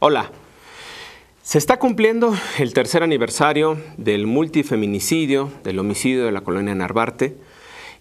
Hola, se está cumpliendo el tercer aniversario del multifeminicidio, del homicidio de la colonia Narvarte,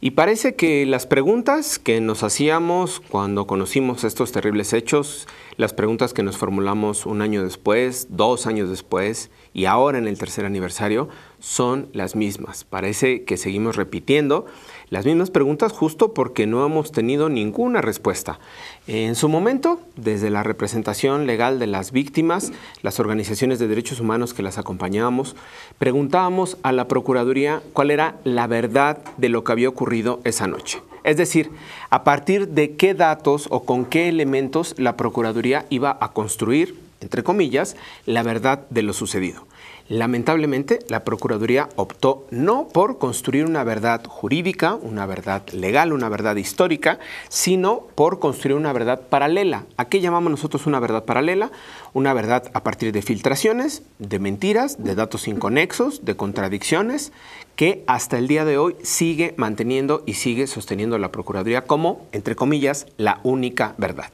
y parece que las preguntas que nos hacíamos cuando conocimos estos terribles hechos, las preguntas que nos formulamos un año después, dos años después y ahora en el tercer aniversario, son las mismas. Parece que seguimos repitiendo las mismas preguntas justo porque no hemos tenido ninguna respuesta. En su momento, desde la representación legal de las víctimas, las organizaciones de derechos humanos que las acompañábamos, preguntábamos a la Procuraduría cuál era la verdad de lo que había ocurrido esa noche. Es decir, a partir de qué datos o con qué elementos la Procuraduría iba a construir, entre comillas, la verdad de lo sucedido. Lamentablemente, la Procuraduría optó no por construir una verdad jurídica, una verdad legal, una verdad histórica, sino por construir una verdad paralela. ¿A qué llamamos nosotros una verdad paralela? Una verdad a partir de filtraciones, de mentiras, de datos inconexos, de contradicciones, que hasta el día de hoy sigue manteniendo y sigue sosteniendo la Procuraduría como, entre comillas, la única verdad.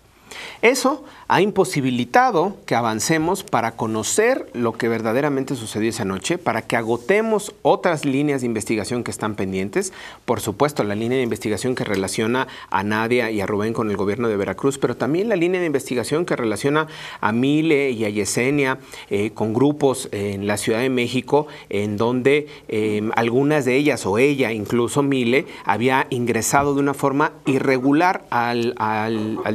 Eso ha imposibilitado que avancemos para conocer lo que verdaderamente sucedió esa noche, para que agotemos otras líneas de investigación que están pendientes. Por supuesto, la línea de investigación que relaciona a Nadia y a Rubén con el gobierno de Veracruz, pero también la línea de investigación que relaciona a Mile y a Yesenia eh, con grupos en la Ciudad de México, en donde eh, algunas de ellas o ella, incluso Mile, había ingresado de una forma irregular al,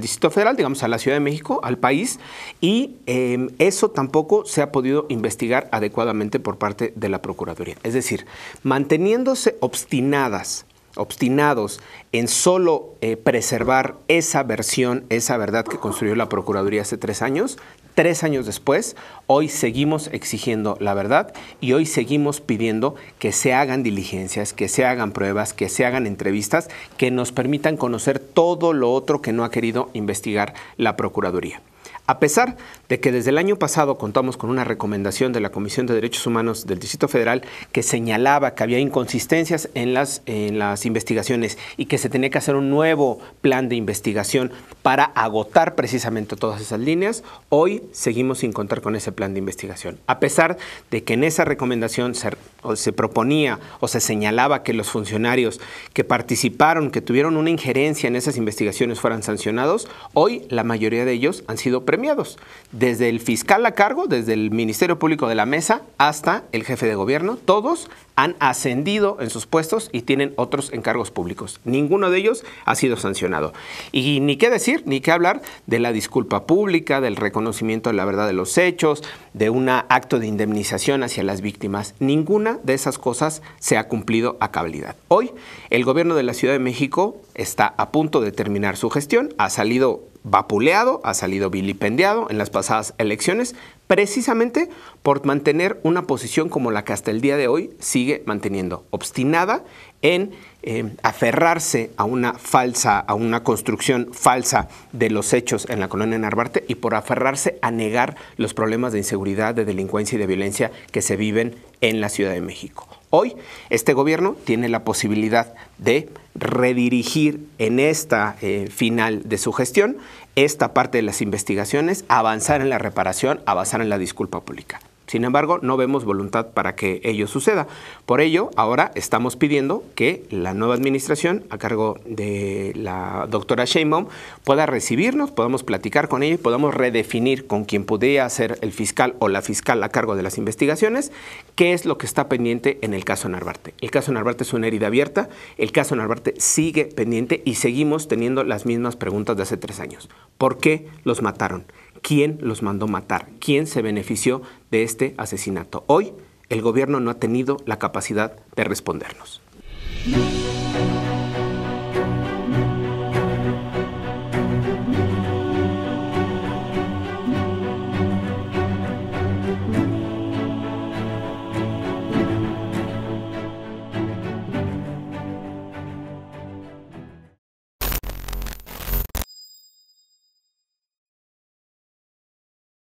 Distrito Federal, a la Ciudad de México, al país, y em, eso tampoco se ha podido investigar adecuadamente por parte de la Procuraduría. Es decir, manteniéndose obstinadas obstinados en solo eh, preservar esa versión, esa verdad que construyó la Procuraduría hace tres años, tres años después, hoy seguimos exigiendo la verdad y hoy seguimos pidiendo que se hagan diligencias, que se hagan pruebas, que se hagan entrevistas que nos permitan conocer todo lo otro que no ha querido investigar la Procuraduría. A pesar de que desde el año pasado contamos con una recomendación de la Comisión de Derechos Humanos del Distrito Federal que señalaba que había inconsistencias en las, en las investigaciones y que se tenía que hacer un nuevo plan de investigación para agotar precisamente todas esas líneas, hoy seguimos sin contar con ese plan de investigación. A pesar de que en esa recomendación se, proponía o se señalaba que los funcionarios que participaron, que tuvieron una injerencia en esas investigaciones fueran sancionados, hoy la mayoría de ellos han sido miedos desde el fiscal a cargo, desde el Ministerio Público de la Mesa hasta el jefe de gobierno, todos han ascendido en sus puestos y tienen otros encargos públicos. Ninguno de ellos ha sido sancionado. Y ni qué decir, ni qué hablar de la disculpa pública, del reconocimiento de la verdad de los hechos, de un acto de indemnización hacia las víctimas. Ninguna de esas cosas se ha cumplido a cabalidad. Hoy, el gobierno de la Ciudad de México está a punto de terminar su gestión, ha salido vapuleado, ha salido vilipendiado en las pasadas elecciones, precisamente por mantener una posición como la que hasta el día de hoy sigue manteniendo, obstinada en eh, aferrarse a una falsa, a una construcción falsa de los hechos en la colonia Narvarte y por aferrarse a negar los problemas de inseguridad, de delincuencia y de violencia que se viven en la Ciudad de México. Hoy este gobierno tiene la posibilidad de redirigir en esta eh, final de su gestión esta parte de las investigaciones, avanzar en la reparación, avanzar en la disculpa pública. Sin embargo, no vemos voluntad para que ello suceda. Por ello, ahora estamos pidiendo que la nueva administración, a cargo de la doctora Sheinbaum, pueda recibirnos, podamos platicar con ella y podamos redefinir con quien podría ser el fiscal o la fiscal a cargo de las investigaciones, qué es lo que está pendiente en el caso Narvarte. El caso Narvarte es una herida abierta, el caso Narvarte sigue pendiente y seguimos teniendo las mismas preguntas de hace tres años. ¿Por qué los mataron? quién los mandó matar, quién se benefició de este asesinato. Hoy el gobierno no ha tenido la capacidad de respondernos.